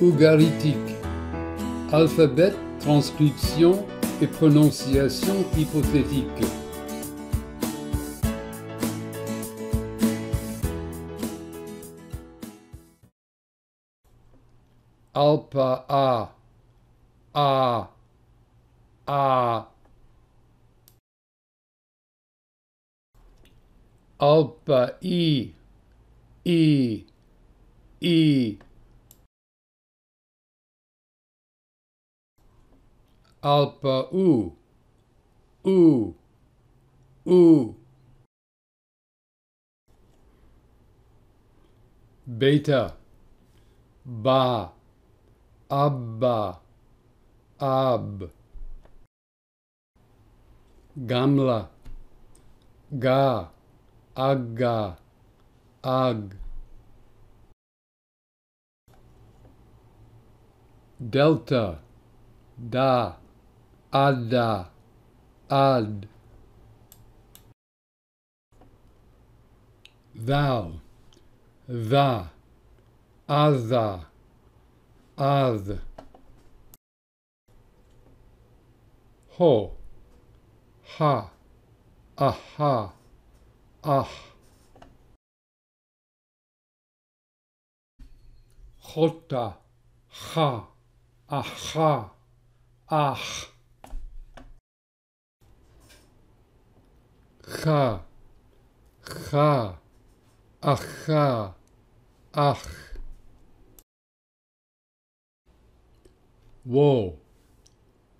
ougaritique, alphabet, transcription et prononciation hypothétique. Alpa A A A Alpa I I I alpa u, u, u. Beta, ba, abba, ab. Gamla, ga, agga, ag. Delta, da, ada, ad. Thou, Tha. Ada. ad. Ho, ha, aha, ah. Hota, ha, aha, ah. ha, ha, aha, ach. Wo,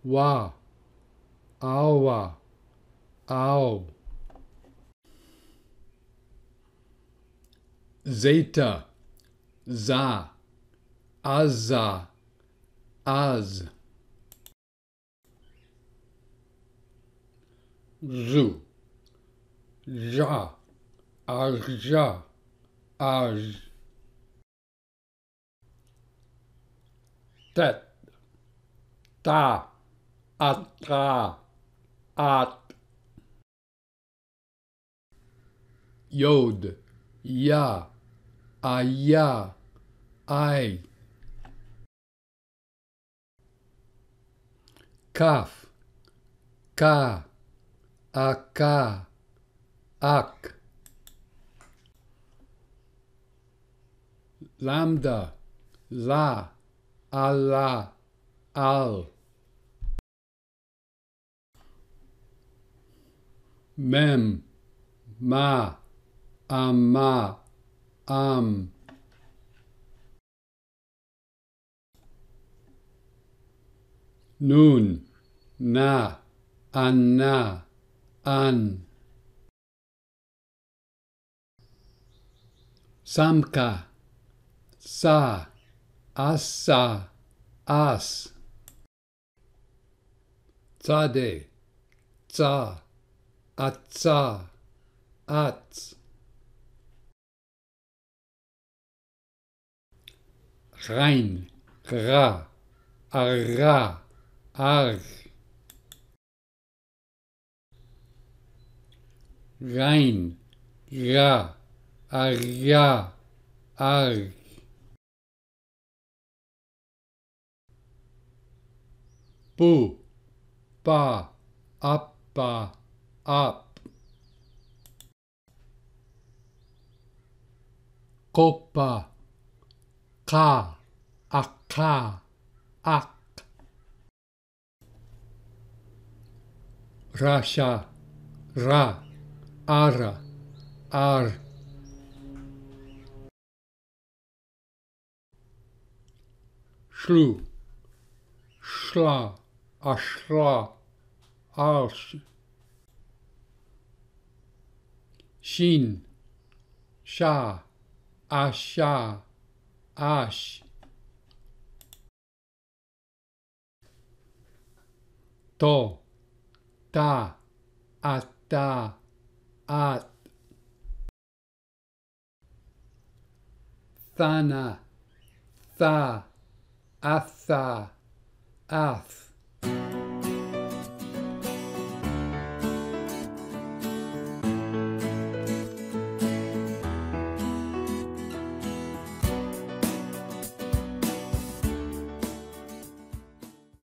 wa, awa, ow. Zeta, za, aza, az. Zoo. Ja, ja, Aj. Tet, Ta, Atra, At. Yod, Ya, Aya, Ai. Kaf, Ka, Aka. Ak. Lambda. La. Allah. Al. Mem. Ma. Amma. Am. Nun. Na. Anna. An. Samka, Sa, Asa, As. Tade, za, Atsa, Ats. Rein, Ra, Arra, Arg. Rein, Ra arga, arg. Bu, ba, up, ba, up. Copa, ka, akka, ak. Rasha, ra, ara, ar. Schlu, schla, a šla Shin, sha, asha, ash. To, ta, ata, at. Thana, tha. Atha. Ath.